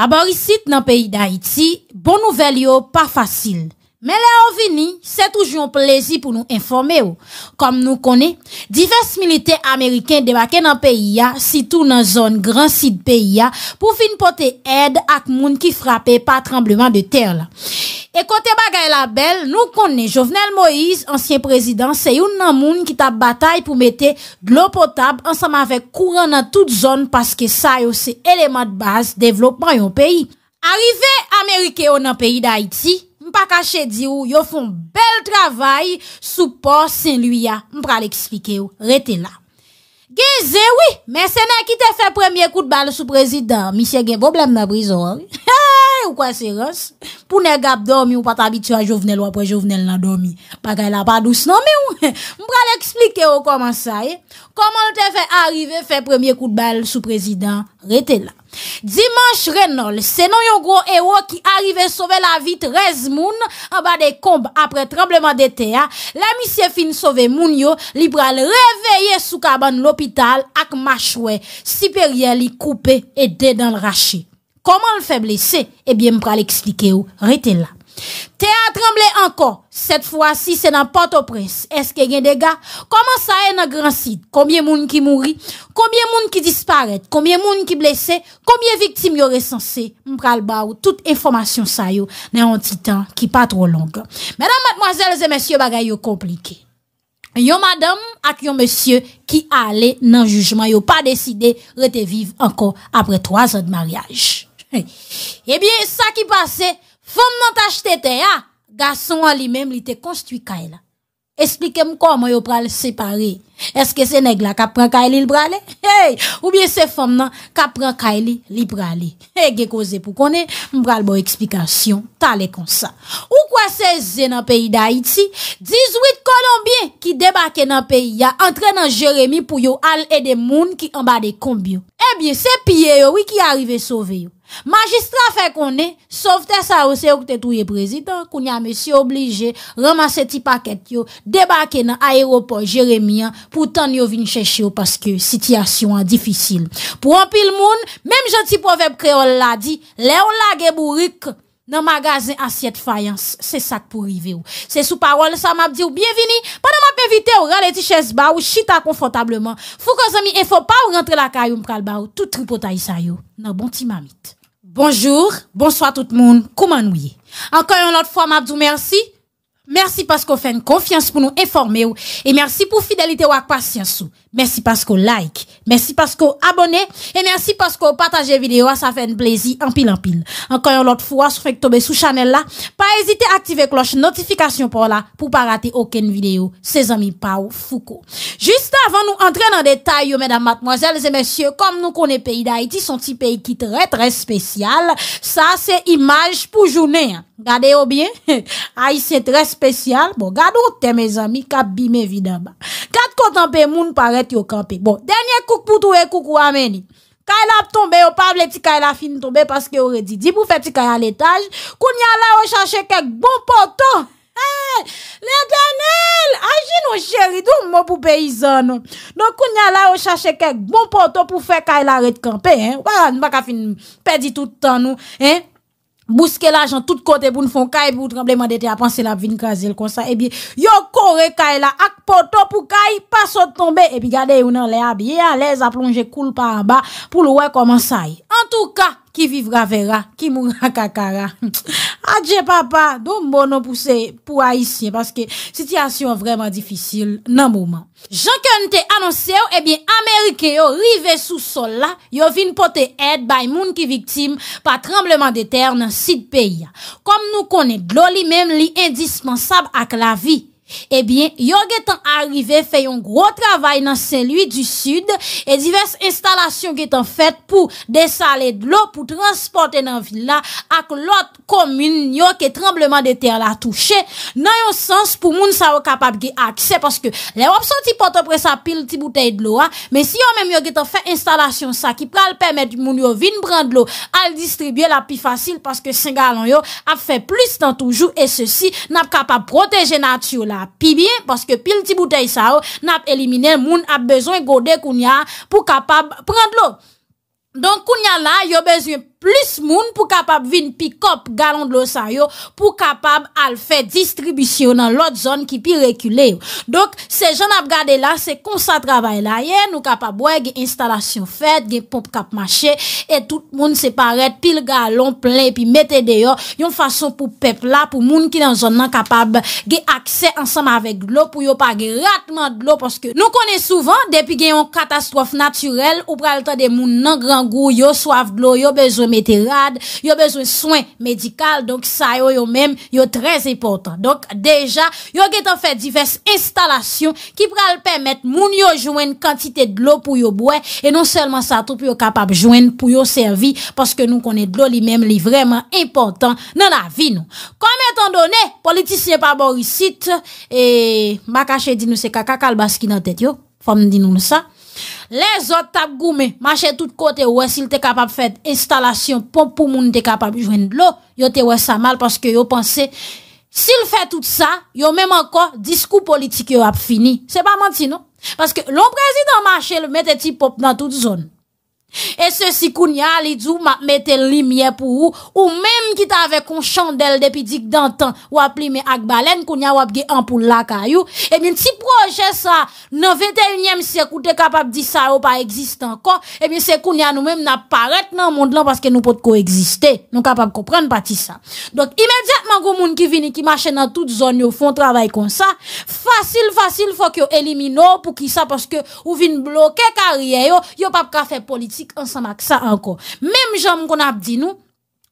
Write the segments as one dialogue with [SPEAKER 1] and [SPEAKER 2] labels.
[SPEAKER 1] Aborisit nan peyi d'Haïti, bon nouvel yo pa fasil. Men la ou vini, se toujou yon plezi pou nou informe ou. Kom nou kone, diverse milite Ameriken debake nan peyi ya, sitou nan zon gran sit peyi ya, pou fin pote ed ak moun ki frape pa trembleman de ter la. E kote bagay la bel, nou kone, Jovenel Moïse, ansyen prezident, se yon nan moun ki tap batay pou mete glopotab ansam avek kouran nan tout zon paske sa yo se eleman de base devlopman yon peyi. Arrive Amerike ou nan peyi da Haiti, pa kache di ou, yo foun bel travay, sou pa sen luy ya, m pra li ekspike ou, rete la geze ou, men se nan ki te fe premye kout bal sou prezident, misye gen bo blan mabrizo ha Ou kwa seros Pou ne gab dormi ou pat abityo a jovenel Ou apre jovenel nan dormi Pake la pa dous nan mi ou Mpral eksplike ou koman say eh? Koman lte fe arrive fe premier kout bal Sou prezident rete la Dimanche renal se non yon gro ero Ki arrive sove la vit rez moun Abade komb apre trembleman de teya La misye fin sove moun yo Libral reveye sou kaban lopital Ak machwe Siperye li koupe e de dan rache Comment le fait blesser Eh bien, je vais l'expliquer. Restez là. Théâtre tremblé encore. Cette fois-ci, c'est dans Port-au-Prince. Est-ce qu'il y a des dégâts Comment ça est dans grand site Combien de monde qui mourit Combien de monde qui disparaît Combien de monde qui blessé Combien de victimes y aurait censé M'pral ou toute information ça yo dans un petit temps qui pas trop long. Mesdames, mademoiselles et messieurs, bagaille compliqué. Yon madame et yon monsieur qui allait dans jugement, yo pas décidé de vivre encore après trois ans de mariage. Ebyen sa ki pase Fom nan tajte te non ya Gason an li mem li te konstwi kay la Esplike m koman yo pral separe Eske se neg la kap pran kay li li prale Ou byen se fom nan Kap pran kay li li prale Ege koze pou kone M pral bo eksplikasyon Ou kwa se ze nan peyi da iti 18 kolombye Ki debake nan peyi ya Entren nan jeremi pou yo al edem moun Ki anba de kombyo Ebyen eh se piye yo wiki arive sove yo Magistra fe konè, sovte sa ou se ou te touye prezident Koun ya mesi oblige, ramase ti paket yo Debake nan aeroport Jeremia Poutan yo vin chèche yo, paske sityasyon an difisil Pou an pil moun, mem janti poveb kreol la di Le ou lage bou rik nan magazen asyet fayans Se sak pou rive ou Se sou parol sa map di ou, biye vini Padan map evite ou, rale ti chèche ba ou, chita konfotableman Fou kon zami, e fò pa ou rentre la kayou mpral ba ou Tout tripotay sa yo, nan bon ti mamit Bonjour, bonsoir tout le monde. Comment nous Encore une autre fois, Mabdou, merci Merci parce qu'on fait une confiance pour nous informer et merci pour fidélité ou patience. Merci parce qu'on like, merci parce qu'on abonne et merci parce qu'on partage vidéo, ah, ça fait un plaisir en pile en pile. Encore une autre fois, si vous tomber sous channel là, pas hésiter à activer cloche notification pour là pour pas rater aucune vidéo. Ses amis Pau Foucault. Juste avant nous entrer dans détail, mesdames, mademoiselles et messieurs, comme nous connaissons pays d'Haïti, son petit pays qui est très très spécial, ça c'est image pour journée. Regardez bien, Haïtien très Bon, gade ou te me zami, kap bi me vidan ba Gade kontanpe moun paret yo kampe Bon, denye kouk pou tou e kouk ou ameni Kaila ap tombe, yo pavle ti kaila fin tombe Paske yo redi, di pou fe ti kaila letaj Koun nye la yo chache kek bon poton Hey, le denel, aji nou cheri, dou moun pou peyizan nou Don koun nye la yo chache kek bon poton pou fe kaila redi kampe Wala, nou baka fin pedi toutan nou, hey bousquer l'argent tout côté pour nous faire caille pour tremblement de terre penser la vie craser comme ça et eh bien yo corre caille là ak poto pour caille pas saute tomber et puis gardez on dans l'air bien à l'aise à plonger coule par en bas pour le voir comment ça en tout cas Ki vivra vera, ki moura kakara. Adje papa, don bono pou se pou a isye. Paske sityasyon vreman difisil nan mouman. Jankan te anonseyo, ebyen Amerike yo rive sou sola. Yo vin pote et bay moun ki viktim pa trembleman de ter nan sit peya. Kom nou konen do li men li indispensab ak la vi. Ebyen, eh yo getan arrive fe yon gro travay nan sen lui du sud E divers instalasyon getan fet pou desale de lo pou transporte nan villa Ak lot komun yo ke trembleman de ter la touche Nan yon sens pou moun sa wakapap ge ak Se paske le wap son ti poto pre sa pil ti boutei de lo ah, Men si yo menm yo getan fe instalasyon sa ki pral pemet moun yo vin brand lo Al distribye la pi fasil paske sen galon yo ap fe plis nan toujou E se si nap kapap proteje nature la Pi bin, paske pil ti boutei sa ou Nap elimine, moun ap bezon gode kunya Pou kapab prend lo Don kunya la, yo bezon pou plus moun pou kapab vin pi kop galon dlo sa yo pou kapab al fe distribisyon nan lot zon ki pi rekyle yo. Dok, se joun ap gade la, se konsa trabay la ye, nou kapab wè, ge instalasyon fet, ge pop kap mache, e tout moun se paret pil galon plen, pi mette deyo, yon fason pou pepla, pou moun ki nan zon nan kapab ge akse ansam avek dlo pou yo pa ge ratman dlo, poske nou konen souvan, depi gen yon katastrof naturel, ou pralta de moun nan gran gou, yo soaf dlo, yo bezon Yon mette rad, yon bezwen swen medikal, donk sa yo yon menm yon trez importan. Donk deja, yon getan fe diverse instalasyon ki pral pemet moun yon jwen kantite dlo pou yon bouen e non selman sa troupe yon kapap jwen pou yon servi paske nou konen dlo li menm li vreman importan nan avi nou. Kame tan donen politisyen pa borisit e makache di nou se kakakal baski nan tet yo, fom di nou nou sa. Le zot tap goume, machè tout kote wè, sil te kapap fèd instalasyon, pop pou moun te kapap jwen lo, yo te wè sa mal, paske yo panse, sil fè tout sa, yo mèm ankon, diskou politik yo ap fini, se pa manti nou, paske lon prezident machè, le mette ti pop nan tout zon. E se si kounya li djou ma mette limye pou ou, ou menm ki ta ave kon chandel depi dik dantan wap li me ak balen, kounya wap ge an pou laka yo, e min ti proje sa, nan 21e sek ou te kapap di sa ou pa eksist ankon, e min se kounya nou menm na paret nan moun lan paske nou pot ko eksiste, nou kapap kopren pati sa. Donk imediatman kou moun ki vini ki mache nan tout zon yo fon trabay kon sa, fasil fasil fok yo elimino pou ki sa paske ou vin bloke karie yo, yo pap ka fe politi. politique ensemble avec ça encore. Même gens qu'on a dit nous,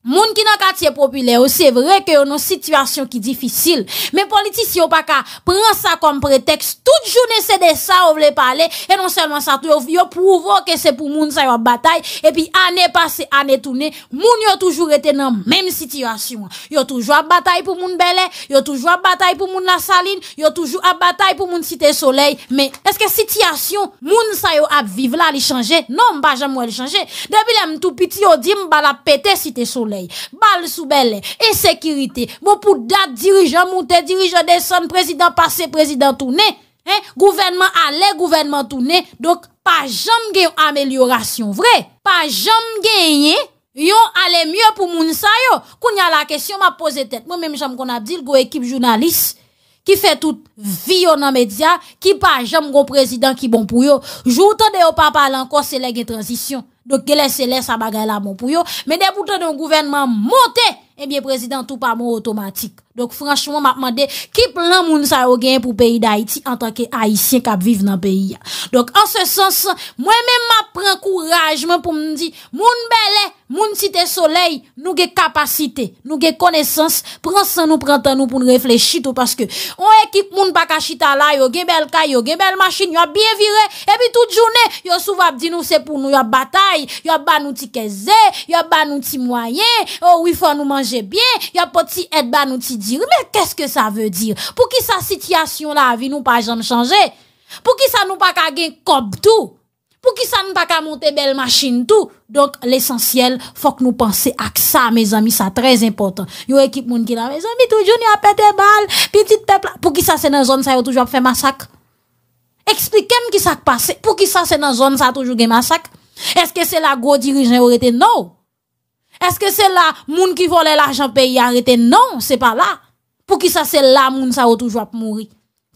[SPEAKER 1] Moun ki nan katiye popile ou se vre Ke yo nan sitwasyon ki difisil Me politis yo pa ka pren sa kom pretext Tout joun ese de sa ou vle pale E non selman sa tou yo Yo prouvo ke se pou moun sa yo ap batay E pi ane pase, ane toune Moun yo toujou reten nan menm sitwasyon Yo toujou ap batay pou moun belè Yo toujou ap batay pou moun la salin Yo toujou ap batay pou moun site soley Me eske sitwasyon Moun sa yo ap vive la li chanje Non mpa jan mwen li chanje Debile m tou piti yo dim bala pete site soley bal balle sous belle, insécurité. Bon, pour date, dirigeant monter, dirigeant descend, président passé, président tourné. Hein? Gouvernement aller, gouvernement tourné. Donc, pas jamais amélioration, vrai? Pas jamais gagné. Yon allé mieux pour moun sa yo. a la question m'a posé tête. Moi même j'aime qu'on a dit, go équipe journaliste qui fait toute vie dans média, qui pas jamais go président qui bon pour yo. Joutan de pas parler encore, c'est la transition. Dok gelè selè sa bagay la moun pou yo Mè depoutè doun gouvenman montè Ebyè prezidentou pa moun otomatik Dok franchman mè ap mandè Ki plan moun sa yo gen pou peyi d'Haïti An tanke Haïtien kap vive nan peyi ya Dok an se sens Mwen mè mè pren kourajman pou mè di Moun belè Moun ti te soley, nou ge kapasite, nou ge konesans, pransan nou, prantan nou pou nou reflechito. Paske, on ekip moun baka chita la, yo gebel kay, yo gebel masin, yo biye vire, ebi tout jounen. Yo souvap di nou se pou nou yo batay, yo ba nou ti keze, yo ba nou ti mwayen, yo oh wifan nou manje bien, yo poti et ba nou ti dir. Men, keske sa ve dir? Pou ki sa sityasyon la avi nou pa jan chanje? Pou ki sa nou baka gen kob tou? Pour qui ça ne pas qu'à monter belle machine tout. Donc, l'essentiel, faut que nous pensions à ça, mes amis, ça très important. Yo équipe moun qui là mes amis, toujours y a pété balle, petit peuple. Pour qui ça c'est dans zone ça yo toujours fait massacre? Expliquez-moi qui ça passe. Pour qui ça c'est dans zone ça toujours fait massacre? Est-ce que c'est la gros dirigeant aurait été? Non. Est-ce que c'est la moun qui volait l'argent pays arrêté? Non, c'est pas là. Pour qui ça c'est là moun ça yo toujours mourir?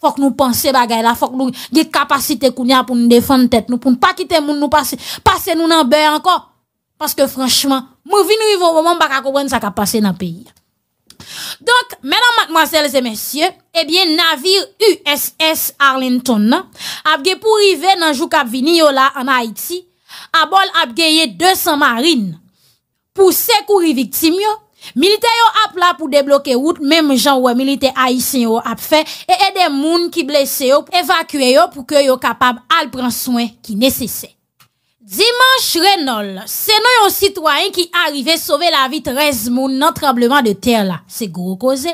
[SPEAKER 1] Fok nou panse bagay la, fok nou ge kapasite koun ya pou nou defan tet nou, pou nou pa kite moun nou pase, pase nou nan bay anko. Paske franchman, mou vin rivo waman baka kouwen sa kapase nan peyi. Donk, menan matmazelze mensyen, ebyen eh navir USS Arlington nan, apge pou rive nan jouk ap vini yo la an Haiti, ap bol ap geye 200 marin pou sekuri viktim yo. Milite yo ap la pou debloke wout, mèm jan wè milite a isen yo ap fè, e edè moun ki blese yo, evakue yo pou ke yo kapab al pran souen ki nesesè. Dimanche Renol, se nou yon sitwayen ki arrive sove la vit rez moun nan trableman de ter la, se gro koze.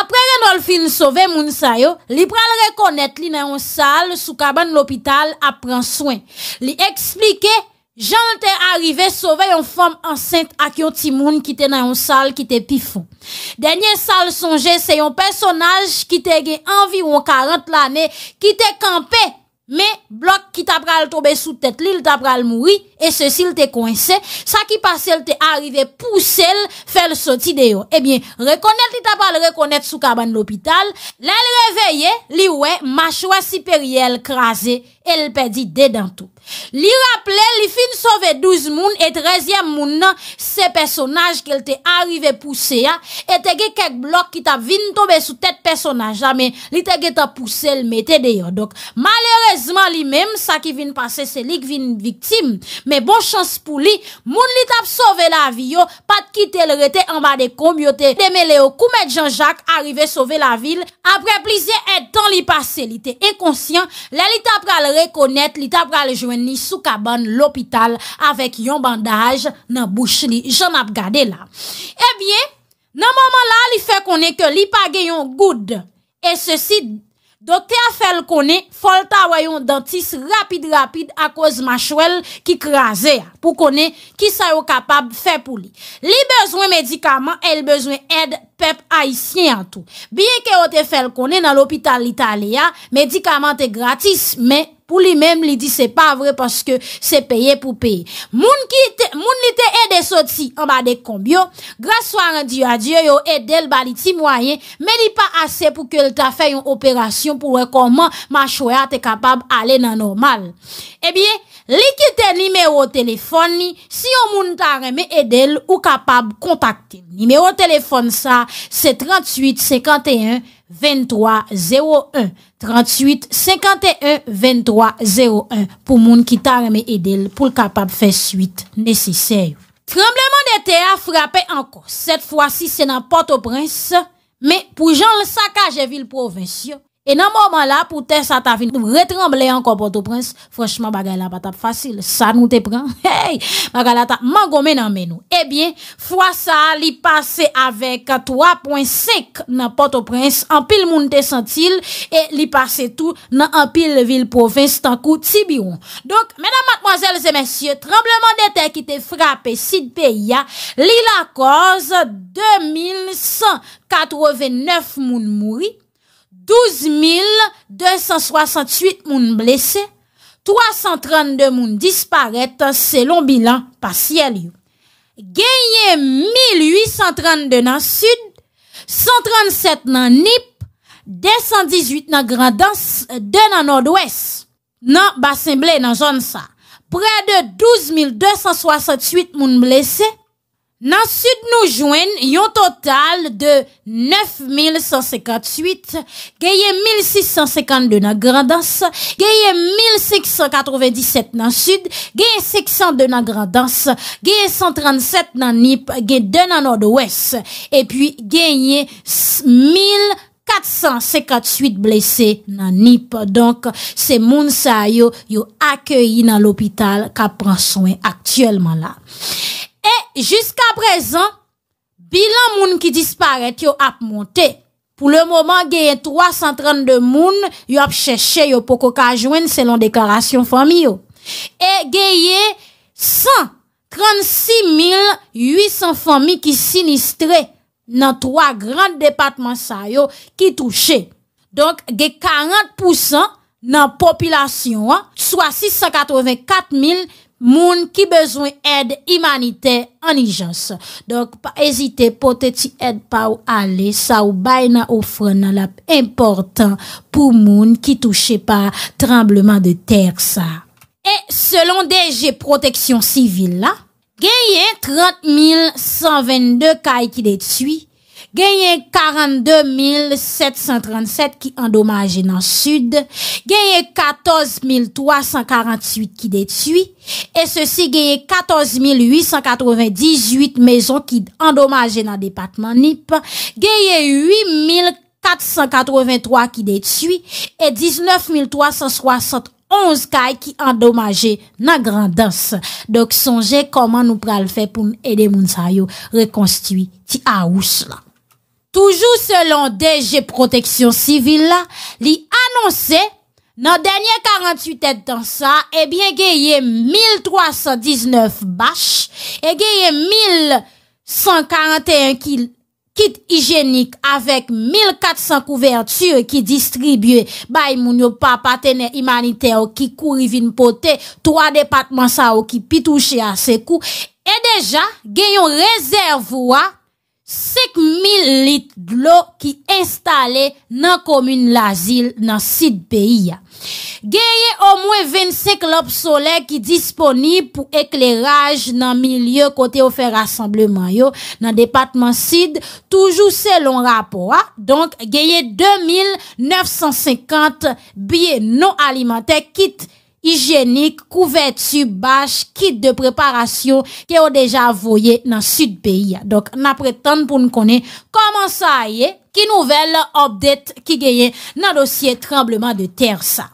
[SPEAKER 1] Apre Renol fin sove moun sayo, li pral rekonèt li nan yon sal sou kaban l'opital ap pran souen. Li eksplike... Jan te arrive, sove yon fom ansente ak yon timoun ki te nan yon sal ki te pifou. Denye sal sonje, se yon personaj ki te gen anviron 40 lane, ki te kampe, me blok ki ta pral tobe sou tet li, ta pral mouri, e se sil te kwense. Sa ki pase, el te arrive pou sel fel so ti deyo. Ebyen, rekonet li ta pral rekonet sou kaban l'opital. Lèl reveye, li wè, machwa siperiel krasè. el pedi dedan tou. Li raple, li fin sove douz moun et trezyem moun nan se personaj ke l te arrive pouse ya et te ge kek blok ki tap vin tobe sou tet personaj ya men li te ge ta pouse l mette deyo. Malerezman li men, sa ki vin pase se lik vin viktim men bon chans pou li, moun li tap sove la vi yo pat ki tel rete an ba de komyote. Deme leo koumet jan jak arrive sove la vil apre plize etan li pase li te ekonsyen, le li tap pral rete Rekonnet li tap pralejwen ni soukaban l'opital avèk yon bandaj nan bouch li. Jona ap gade la. Ebyen, nan moman la li fè konnen ke li page yon goud. E sèsi, dokte a fèl konnen, folta wè yon dentis rapide rapide akòz ma chouèl ki kranze ya. Pou konnen ki sa yo kapab fè pou li. Li bezwen medikaman, el bezwen ed pep haisyen an tou. Byen ke yo te fèl konnen nan l'opital l'Italia, medikaman te gratis, men konnen. pou li menm li di se pa vre paske se peye pou peye. Moun li te e de soti an ba de kombyo, graswa an diyo a diyo yo e del ba li ti mwayen, men li pa ase pou ke lita fe yon operasyon pou rekonman ma choya te kapab ale nan normal. Ebyen, eh Li ki te nimeyo telefon ni, si yo moun ta reme edel ou kapab kontakte. Nimeyo telefon sa, se 38 51 23 01. 38 51 23 01 pou moun ki ta reme edel pou l kapab fe suite neseysey. Trembleman de te a frape anko. Set fwa si se nan Port-au-Prince, me pou jan l sakaj e vil provinciyo, E nan mouman la, pou tè sa ta vin, nou retremble an kon Port-au-Prince, fweshman bagay la batap fasil, sa nou te pran, hey, bagay la ta mangome nan menou. Ebyen, eh fwa sa li pase avèk 3.5 nan Port-au-Prince, an pil moun te sentil, e li pase tou nan an pil vil provins tankou tibiron. Donk, mèdam matmwazèl zè mèsyè, trembleman de tè ki te frape sidpe ya, li la koz 2189 moun mouri, 12,268 moun blese, 332 moun disparet selon bilan pasiyal yon. Genye 1,832 nan sud, 137 nan nip, 218 nan grandans, 2 nan nord-wes, nan basen blé nan zon sa. Pre de 12,268 moun blese, Nan sud nou jwen yon total de 9158 Gyeye 1652 nan grandans Gyeye 1697 nan sud Gyeye 600 nan grandans Gyeye 137 nan nip Gyeye 2 nan nord-wes E pi gyeye 1458 blese nan nip Donk se moun sa yo yo akyeyi nan lopital Ka pran soen aktuelman la Jusk aprezen, bilan moun ki disparet yo ap monte. Pou le mouman geye 332 moun yo ap cheshe yo poko kajwen selon deklarasyon fami yo. E geye 136.800 fami ki sinistre nan 3 gran depatman sa yo ki touche. Donk ge 40% nan popilasyon an, swa 684.000. Moun ki bezwen ed imanite anijans. Dok pa ezite poteti ed pa ou ale sa ou bayna ou frena la important pou moun ki touche pa trembleman de ter sa. E selon DG Protection Civil la, genye 30.122 kay ki de tsyi. genye 42.737 ki endomaje nan sud, genye 14.348 ki detui, e sosi genye 14.898 mezon ki endomaje nan departement NIP, genye 8.483 ki detui, e 19.371 kay ki endomaje nan grandans. Dok sonje koman nou pral fe pou m edemoun sayo rekonstuiti a ou slan. toujou selon DG Protection Civil la, li anonsè, nan denye 48 eh et dan sa, ebyen geye 1319 bach, e geye 1141 kit hijenik, avek 1400 kouverture ki distribye, bay moun yo pa patene imanite o ki kou rivin pote, 3 departman sa o ki pi touche a se kou, e deja geyon rezervou a, 5.000 litre glou ki installe nan komoun la zil nan Sid B.I.A. Geye o mwen 25 lop solek ki disponib pou ekleraj nan milieu kote ou fe rassembleman yo nan Depatman Sid. Toujou selon rapor a. Donk geye 2.950 biye non alimenter kit B.I.A. hijenik, kouvetu, bache, kit de preparasyon ke ou deja voye nan sud beyi. Dok, na pretan pou nou konen koman sa a ye ki nouvel obdet ki geye nan dosye trembleman de ter sa.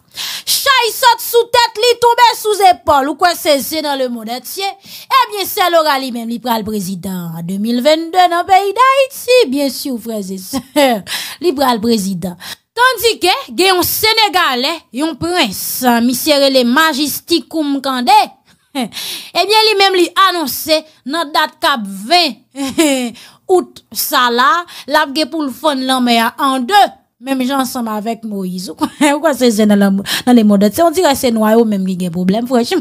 [SPEAKER 1] Chay sot sou tet li toube sou zepol ou kwa se se nan le mounatye, e bie se lora li men liberal prezident 2022 nan beyi da iti, bien sou freze se, liberal prezident. Tandis que, gen yon Sénégalais, yon prince, monsieur le koum Kandé, eh bien, lui-même lui annoncé dans date cap 20 août ça là, l'a pour le fond l'enmer en deux. Même gens ensemble avec Moïse. quoi c'est dans les modes? On dirait c'est noyau même qui a problème, franchement.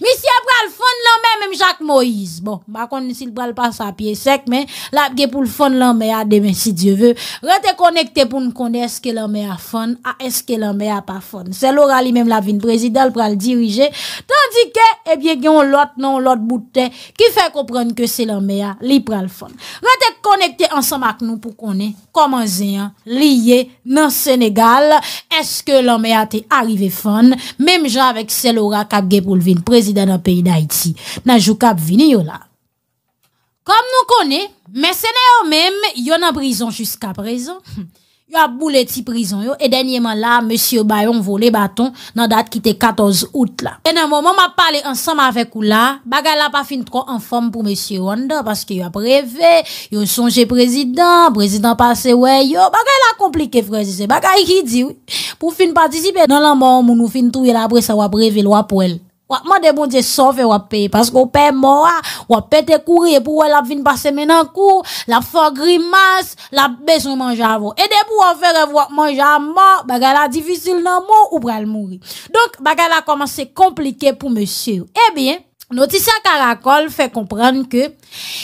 [SPEAKER 1] Misi ap pral fon nanmen mèm Jacques Moïse Bon, bakon si l pral pa sa piye sek Mè, l ap ge pou l fon nanmen a demen si dievè Rete konekte pou nou kone Eske lanmen a fon A eske lanmen a pa fon Se l ora li mèm la vin prezidèl pral dirije Tandike, ebyè eh gyon l ot nan l ot boutè Ki fè kompran ke se lanmen a li pral fon Rete konekte ansam ak nou pou konen Komanzen, liye nan Senegal Eske lanmen a te arrive fon Mèm jan avèk se l ora kap ge pou l vin prezidèl Prezident an peyi d'Aiti, nan jou kap vini yo la. Kom nou kone, mese ne yo men, yo nan prison jiska prezon. Yo ap boule ti prison yo, e denyeman la, Monsiou Bayon vone baton nan dat ki te 14 out la. Tenen moun, moun mwa pale ansam avek ou la, bagay la pa fin tro an form pou Monsiou Rwanda, paske yo ap reve, yo sonje prezident, prezident pase we yo, bagay la komplike prezident, bagay ki di ou, pou fin patisipe. Nan lan moun, moun nou fin tro yel apre sa wap reve lwa pou el. Wap mande bon Dieu sauve ou paye parce qu'on père mort, ou pété courir pour la vin passer maintenant cou la fort grimace, la besoin manger avant. Et debout on faire wap manger mort, bagala difficile nan mort ou pral mourir. Donc bagala commencé compliqué pour monsieur. Eh bien, Notisyen karakol fè kompran ke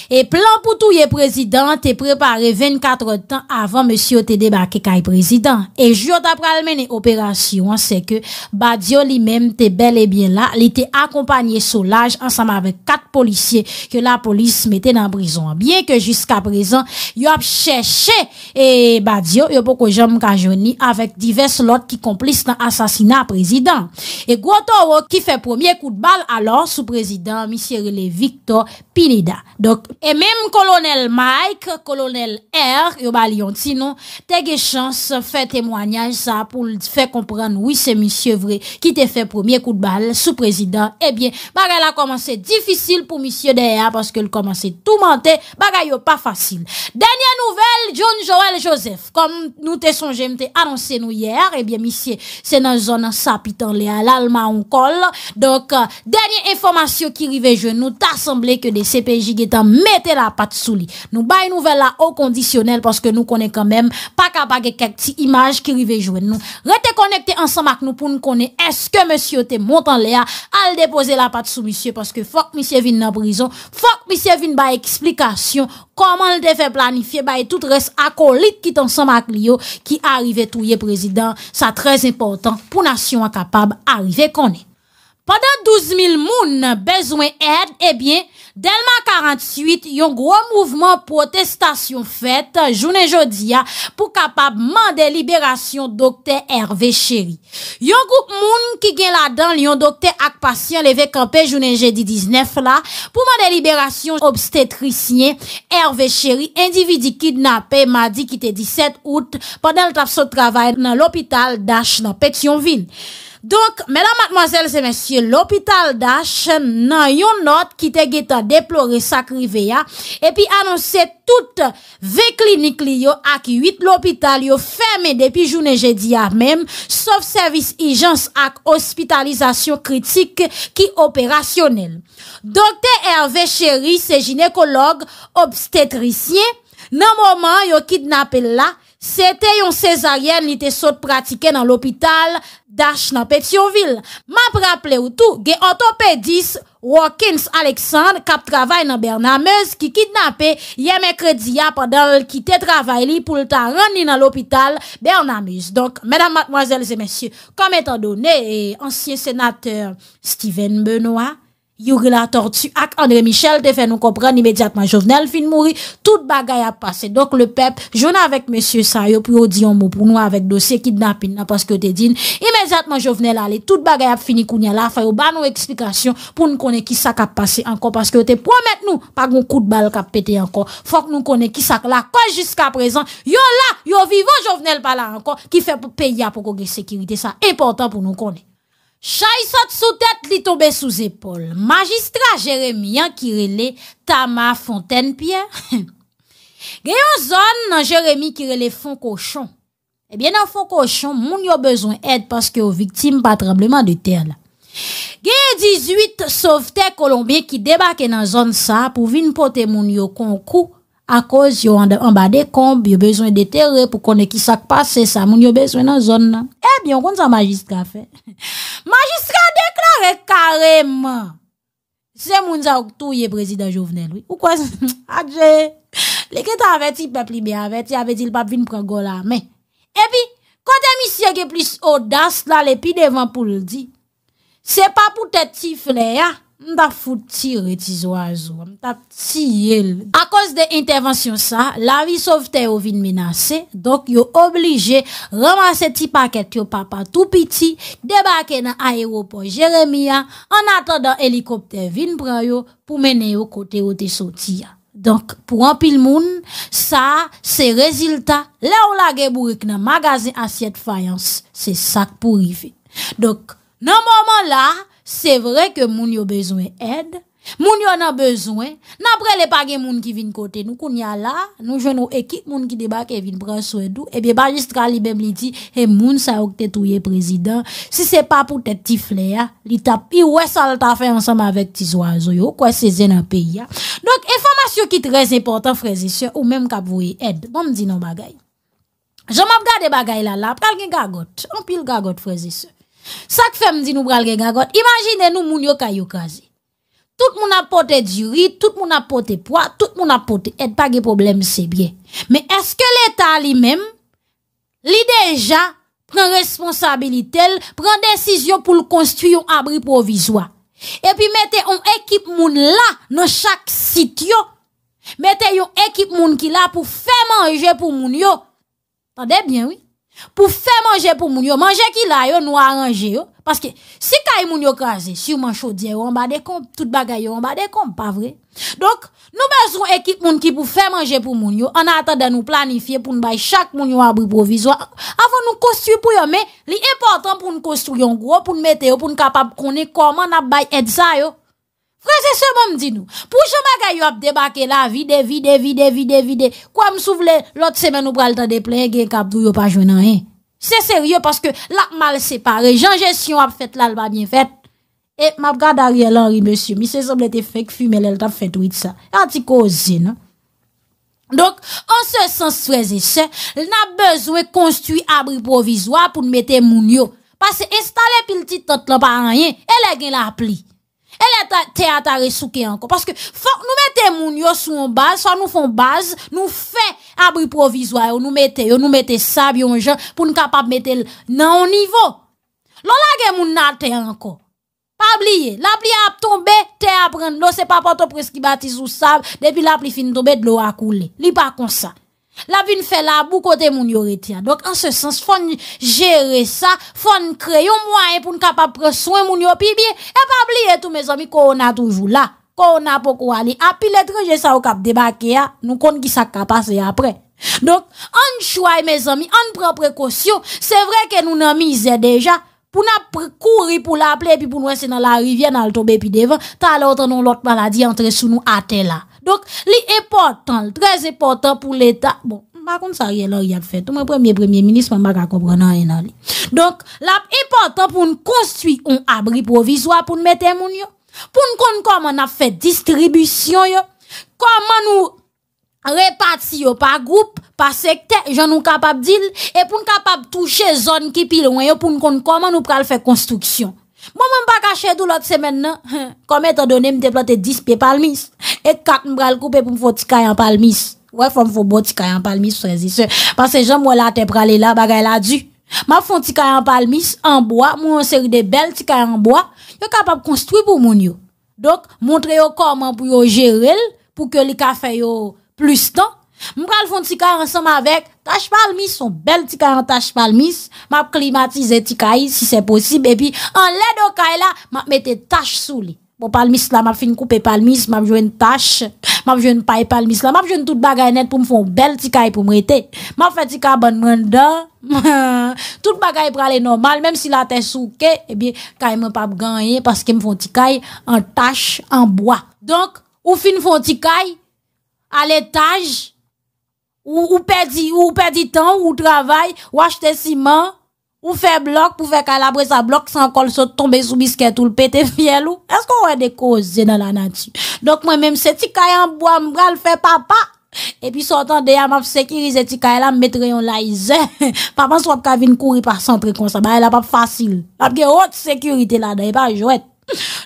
[SPEAKER 1] e plan pou tou ye prezidant te prepare 24 tan avan monsiyo te debake kaj prezidant. E jyo tap pral meni operasyon se ke badyo li men te bel e bien la, li te akompanye solaj ansam ave 4 polisye ke la polis mette nan prizon. Bien ke jiska prezant, yo ap chèche e badyo yo poko jom kajouni avèk divers lot ki komplis nan asasina prezidant. E gwo to wò ki fè premier kout bal alò sou prezidant monsieur le Victor Pineda. Donc, et même colonel Mike, colonel R, yon sinon, t'as des chance fait témoignage ça pour faire comprendre, oui, c'est monsieur vrai, qui t'a fait premier coup de balle sous président. Eh bien, bagay a commencé difficile pour monsieur R parce qu'il commencé tout monter, bagay pas facile. Dernière nouvelle, John Joel Joseph. Comme nous t'avons annoncé nous hier, eh bien, monsieur, c'est dans zone sapitan, l'alma on Donc, euh, dernière information, Monsiyo ki rive jwen nou, ta semble ke de CPJ getan mette la pat sou li. Nou bay nouvel la o kondisyonel, paske nou konen kanmem, pa ka bag e kek ti imaj ki rive jwen nou. Rete konekte ansan mak nou pou nou konen, eske monsiyo te montan le a, al depose la pat sou monsiyo, paske fok monsiyo vin nan brison, fok monsiyo vin bay eksplikasyon, koman l te fe planifiye, bay tout res akolit kit ansan mak li yo, ki arive touye prezident, sa trez importan pou nasyon a kapab, arive konen. Padan 12.000 moun bezwen ed, ebyen, delman 48, yon gro mouvman protestasyon fet, jounen jodi ya, ah, pou kapab mande liberasyon dokte Hervé Chéri. Yon group moun ki gen la dan, yon dokte ak pasyen levek anpe jounen jedi 19 la, pou mande liberasyon obstetricyen Hervé Chéri, endividi kid nape madi kite 17 out, padan l tapso travay nan l opital Dash nan Petionville. Donk, mèdam matmazèl zè mèsyè, l'hôpital da chen nan yon not ki te geta deplore sakrive ya, epi anonsè tout ve klinik li yo ak yuit l'hôpital yo fèmè depi jounè jè di ya mèm, sof servis ijans ak ospitalizasyon kritik ki operasyonel. Dokte Hervé Chéri, se jinekolog, obstetricien, nan mòman yo kidnapè la, se te yon sezaryen li te sot pratike nan l'hôpital, da chnape Tionville. Ma praple ou tou, ge otopè dis, wakens Aleksand, kap travay nan Bernamez, ki kitnape, yè mekrediya, padal ki te travay li, pou lta ran ni nan l'opital, Bernamez. Donk, mèdam matmoazèl zè mèsyè, kom etan donè, eh, ansyen senatèr, Steven Benoit, Yurila Tortu ak André Michel te fè nou kompren imediatman Jovenel fin mouri, tout bagay ap pase. Dok le pep, jona avèk M. Sanyo pou yo diyon mou pou nou avèk dosye kidnapin na paske yo te din. Imediatman Jovenel ale, tout bagay ap fini kounye la, fè yo ban nou eksplikasyon pou nou konen ki sak ap pase ankon. Paske yo te promet nou, pa goun kout bal kap pete ankon. Fòk nou konen ki sak la, kòj jiska prezen, yo la, yo vivo Jovenel pala ankon, ki fè pou peya pou kogèk sekirite. Sa important pou nou konen. Chay sot sou tèt li tombe sou zépol, magistra Jeremie an kirele Tama Fontaine Pierre. Gè yon zon nan Jeremie kirele Fonkochon. Ebyen eh nan Fonkochon, moun yo bezon ed paske yo viktim patrableman de tèl. Gè yon 18 sovte kolombye ki debake nan zon sa pou vin pote moun yo konkou. A koz yo an ba de konb, yo bezwen de tere pou konen ki sak pase sa, moun yo bezwen nan zon nan. Eh Ebi, yon kon sa magistra fe. Magistra deklare kareman. Se moun za ouk tou ye brezida jovenel. Ou kwa, adje, leke ta aveti pepli be aveti, aveti l pap vin prego la men. Ebi, kote misye ge plis odas, la le pi devan pou l di. Se pa pou te tifle ya. Mta fout ti retizo a zo, mta ti yel. A kos de intervensyon sa, la vi sovte yo vin menase, donk yo oblige ramase ti paket yo papa tou piti, debake nan aeropon Jeremia, an atan dan helikopter vin pran yo pou mene yo kote yo te soti ya. Donk, pou an pil moun, sa, se rezilta, le ou la ge bourik nan magazin asyet fayans, se sak pou rive. Donk, nan mouman la, Se vre ke moun yo bezwen ed, moun yo nan bezwen, nan prele pa gen moun ki vin kote nou koun ya la, nou jwen nou ekit moun ki deba ke e vin prasou edou, ebe balistra li bem li di, e moun sa ouk te touye prezident, se se pa pou te ti flea, li tapi ou e sal tafe ansam avek ti zwa zo yo, kwa sezen apeya. Donk, informasyon ki trez important freze syon, ou menm kap vwe ed, moun di nan bagay. Jom ap gade bagay la la, pral gen gagot, anpil gagot freze syon. Sak fèm di nou bral gen gagot, imagine nou moun yo kayo kaze. Tout moun apote djuri, tout moun apote pwa, tout moun apote et pa ge problem se bie. Men eske l'Etat li men, li deja pren responsabilitel, pren desisyon pou l'konstru yon abri provizwa. E pi mette yon ekip moun la nan chak sityo, mette yon ekip moun ki la pou fè manje pou moun yo. Tande bien oui? Pou fè manje pou moun yo, manje ki la yo, nou aranje yo. Paske, si kay e moun yo kaze, si yo man chodye yo, an ba de kon, tout bagay yo, an ba de kon, pa vre. Donk, nou bezon ekik moun ki pou fè manje pou moun yo, an atan da nou planifiye pou nou bay chak moun yo abri provizwa. Afan nou kostu pou yo, men, li important pou nou kostu yon gro, pou nou mete yo, pou nou kapap koni, koman ap bay edza yo. Prese seman mdi nou. Pou seman kayo ap debake la, vide, vide, vide, vide, vide. Kwa m sou vle, lot semen ou pral ta deple, gen kapdou yo pa jwen nan yon. Se seryo, paske la mal separe. Janje siyon ap fet la, alba nye fet. E, map gada rye lanri, monsye. Mi se som lete fek fumele, el ta fet ou it sa. E anti kozi, nan. Donk, an se sens prese se, l na bezwe konstuye abri provizwa pou nme te moun yo. Pase installe pil titot la pa an yon, e le gen la pli. E lè te atare souke anko. Paske nou mette moun yo sou an base, sa nou fon base, nou fe abri provizwa, ou nou mette sab yon jen, pou nou kapap mette nan an nivou. Lò la gen moun natte anko. Pa bliye. La bliye ap tombe, te ap rende. Non, Lò se pa poto preski bati sou sab, depi la pli fin tombe, dlo akoule. Li pa konsa. La vin fè la bou kote moun yo retya Donk an se sens fon jere sa Fon kreyon mwany pou n kap ap preswen moun yo pi biye E pa bli etou mez omi ko ona toujou la Ko ona pou kou ali A pi letreje sa ou kap debake ya Nou kon ki sa kapase apre Donk an chouay mez omi An propre kosyo Se vre ke nou nan mize deja Pou nan kouri pou la aple Pi pou nou ese nan la rivye nan l tobe pi devan Ta la otan nou lot maladi entre sou nou ate la Lè e portant, lè trez e portant pou l'Etat, bon, mba kon sa yè lò yad fè, tout mwen premier-premier-ministre mba ka kompran nan yè nan lè. Donk, lè e portant pou n'konstuit un abri provisoit pou n'mète moun yo, pou n'kont kon man ap fè distribisyon yo, kon man nou repati yo pa goup, pa sekte, jan nou kapap dil, e pou n'kapap touche zon ki pilon yo, pou n'kont kon man nou pral fè konstruksyon. Mwen mwen pa kache dou lot semen non. nan Kome tan donen mwen te plote dispe palmis Et kak mwen bral koupe pou mwen fote tika yon palmis Wè fò mwen fò bo tika yon palmis Swenzi se Pase jan mwen la te prale la bagay la du Mwen fote tika yon palmis Mwen sèri de bel tika yon bo Yo kapap konstwi pou moun yo Dok montre yo koman pou yo jere Pou ke li ka fè yo plus tan Mwen kal fon tika ansem avek Tash palmis, son bel tika an tash palmis Map klimatize tika yi si se posib E pi an led o kay la Map mete tash sou li Mo bon, palmis la map fin koupe palmis Map jwen tash, map jwen pay palmis la Map jwen tout bagay net pou mwen fon bel tika yi pou mwete Map fe tika bon mwen da Tout bagay prale normal Mem si la te souke E bi kay mwen pap ganyen Paske mwen fon tika yi an tash an boya Donk ou fin fon tika yi Ale taj Ou pedi, ou pedi tan, ou travay, ou achete siman, ou fe blok pou fe kalabre sa blok san kol se tombe sou bisket ou lpete fiel ou? Esko wè de ko zè nan la nati? Dok mwen mèm se ti kayan mbwa mbra lfe papa, e pi sotan deyam ap sekirize ti kayan la mbètre yon la izè. Pa pans wap kavin kouri pa san prekonsa, ba yon la pap fasil. Apke wot sekirite la, dèy pa jwèt.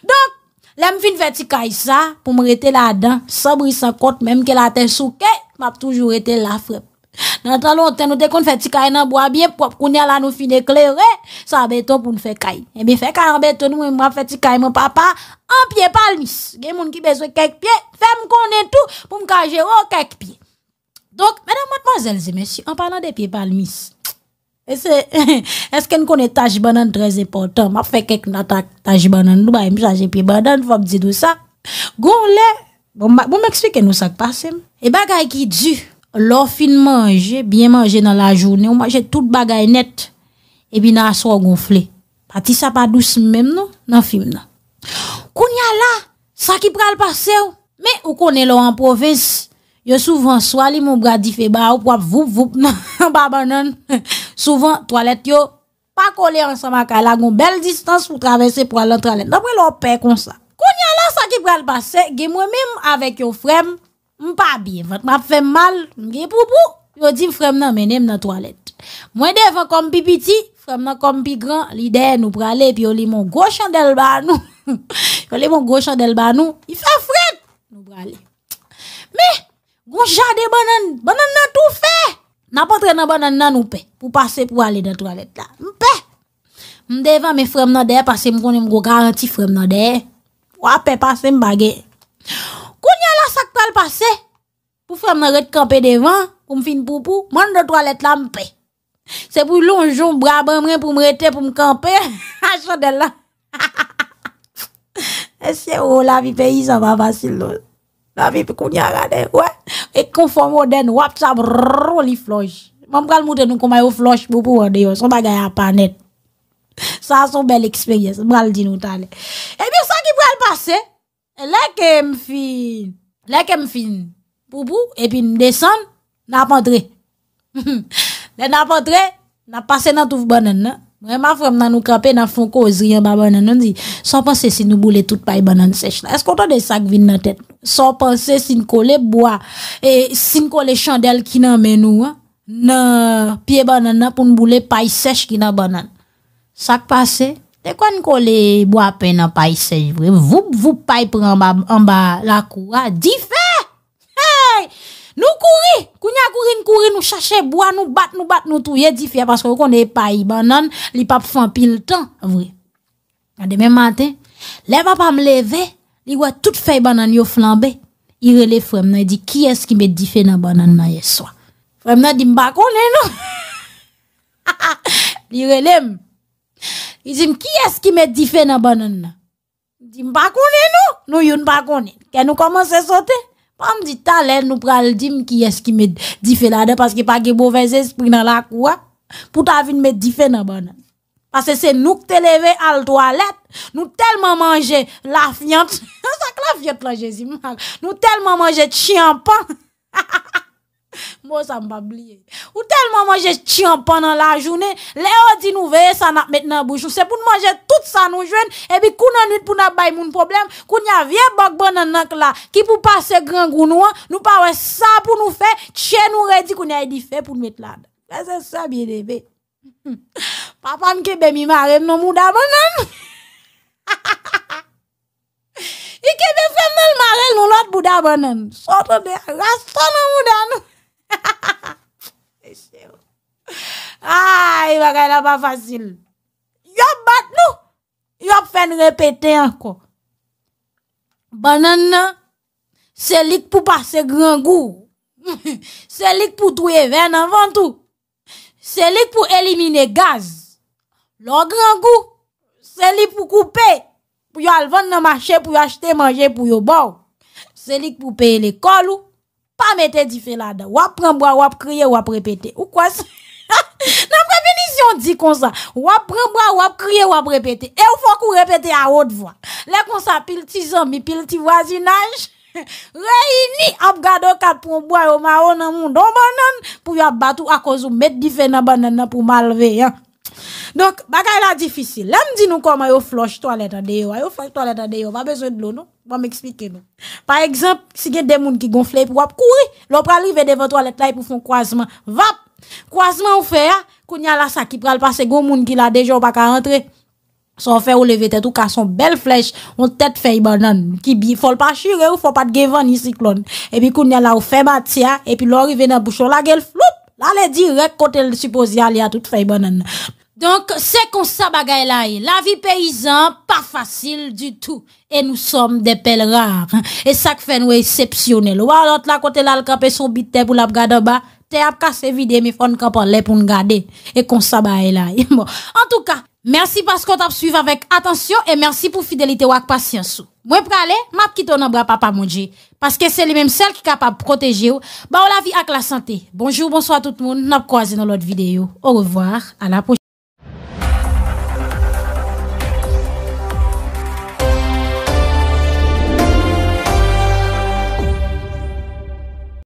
[SPEAKER 1] Dok! Lè m fin fè ti kay sa pou m rete la dan, sabri sa kot mèm ke la ten souke, m ap toujou rete la frep. Nan tan lò, ten nou te kon fè ti kay nan boa biye, pop kounè la nou fin eklerè, sa abèton pou eh m fè kay. Ebe fè ka abèton nou m wè m wè fè ti kay m papa, an piye palmis. Gen moun ki bezwe kek piye, fè m konen tou pou m kajero kek piye. Donk, mèdèm matmazèlze, mèsy, an palan de piye palmis. E se, eske nou konen taj banan trez epotan Ma fekek nou nan taj banan Nou ba yon jaje pi banan, fap di dou sa Goun le, bon m'ekspeke nou sa k'pasem E bagay ki di, lor fin manje, bien manje nan la jounen non? non. Ou manje tout bagay net E bi nan aswa gonfle Pati sa pa douce menm nou, nan fin nan Koun ya la, sa ki pral pasew Me ou konen lor an profese Yo souvan swali moun bradi feba ou pou ap voup voup nan baban nan. Souvan toalet yo pa kole ansan makala. Gon bel distans pou travese pou alon toalet. Dapre lò pe kon sa. Koun yon lan sa ki pral pase. Ge mwen mèm avèk yo frem. Mpa bi. Vot map fèm mal. Ge pou pou. Yo di frem nan menèm nan toalet. Mwen devan kom pi piti. Frem nan kom pi gran. Li dey nou pralè. Pi yo li moun gò chandel banou. Yo li moun gò chandel banou. I fè fred. Nou pralè. Mè. Gon chade banan nan tou fe. Na patre nan banan nan ou pe. Pou pase pou ale de toalet la. Mpe. Mdevan me frem nan der pase mkonen mgo garanti frem nan der. Wap pe pase mbagye. Koun ya la sak toal pase. Pou frem nan rete kampe devan. Kou mfin poupou. Mwen de toalet la mpe. Se pou lonjou mbra bambren pou mrete pou mkampe. A chade la. E se ou oh, la vi peyi sa va vasil non. La vi pe koun ya rade. Wè. E konform ou den, wap tsa bro li floj. Man bral mouten nou komay ou floj, bobo ou deyo, son bagay a panet. Sa son bel eksperyese, bral di nou tale. E pi sa ki bral pase, leke mfin, leke mfin, bobo, e pi mdesan, napantre. De napantre, napase nan touf banen, nan. Mwen ma fèm nan nou krapè nan fon koz riyan ba banan nan di. San panse si nou boule tout pay e banan sech nan. Eskou ton de sak vin nan tèt? San panse si nou kole boya. E si nou kole chandel ki nan menou an. Nan pie banan nan pou nou boule pay e sech ki nan banan. Sak pase. Te kon kole boya pe nan pay e sech. Voup voup pay pre an ba la kou. A di fè! Hey! Nous courir, kounya courir, nous courir, nous chercher bois, nous battre, nous battre, nous touyer différents parce que n'est pas banane, les pap fan pile temps, vrai. demain matin, les papa me lever, il voit toute feuille bananes yo flambé. Il relève, il me dit qui est-ce qui met différent dans banane bananes hier soir. Frèm me dit je ne non. pas, relè Il dit qui est-ce qui met différent dans banane là. Dit m'pa konnen non, nous yon pas quand nous commençons à sauter. On me dit talent nous pral dim qui est-ce qui me dife là-dedans parce que pas de mauvais esprit dans la cour. Hein. Pour ta vie me dit là dans Parce que c'est nous qui te levé à la toilette. Nous tellement manger la fiante. ça que la fiante là, Jésus. Nous tellement manger de pas Mo sa mba bliye. Ou tel mwa manje chan panan la jounen, le o di nou veye sanak met nan boujou. Se pou nou manje tout sa nou jwen, e bi kou nan nit pou nan bay moun problem, kou nya vie bak ban nan nak la, ki pou pase gran gounouan, nou pawe sa pou nou fe, chen nou redi kou nyay di fe pou nou et lad. La se sa biye leve. Papa m kebe mi mare nan mouda ban nan. I kebe femman mare nan lot mouda ban nan. Soto de rastan nan mouda nan. Ay, wakay la pa fasil. Yop bat nou. Yop fen repete anko. Banan nan, se lik pou pase gran gou. Se lik pou touye ven anvantou. Se lik pou elimine gaz. Lo gran gou, se lik pou koupe. Se lik pou yo alvan nan mache pou yo achete manje pou yo bou. Se lik pou peye le kolou. Pa mette di felada. Wap rembo, wap kriye, wap repete. Ou kwa se? Nan mwen penisyon dit kon sa, ou prebwa, wap ou ou repete. ou fwa à haute voix. hot vwa. Le kon sa pil ti zomi, pile ti voisinage. Réuni ap gado kat pou bois au ma nan moun don banan pou yo ap batou cause ou met di nan banan nan pou malve. Ya. bagay la difisil. Lem di nou koman yo flosh toalet an deyo, yo flosh toalet an deyo, va besoin de l'eau non Va m'expliquer nous. Par exemple, si y des demoun ki gonfle pou ap kouri, lopra li ve devan toalet la pou fon croisement. vap. Kwa zman ou fe a, koun nye la sa ki pral pase goun moun ki la dejon baka antre Son fe ou levete tou ka son bel flech, on tet fe i banan Ki bi fol pa shire ou fol pa te gevan isi klon E bi koun nye la ou fe bati a, e pi lor i venan bouchon la gel flou La le direk kote le suposyal ya tout fe i banan Donk se kon sa bagay la e, la vi peyizan pa fasil du tou E nou som de pel rar, e sak fe nou e sepsyonel Ou alot la kote la al kapè son bite pou la bga daba terre ap cassé vidéo mais fon camp en pour nous garder et qu'on s'abaye là. en tout cas, merci parce qu'on t'a suivi avec attention et merci pour fidélité ou patience. Moi pour aller, m'a quitter dans bras papa mon Dieu parce que c'est les mêmes celles qui est de protéger ou bah la vie avec la santé. Bonjour, bonsoir tout le monde. N'a croisé dans l'autre vidéo. Au revoir, à la prochaine.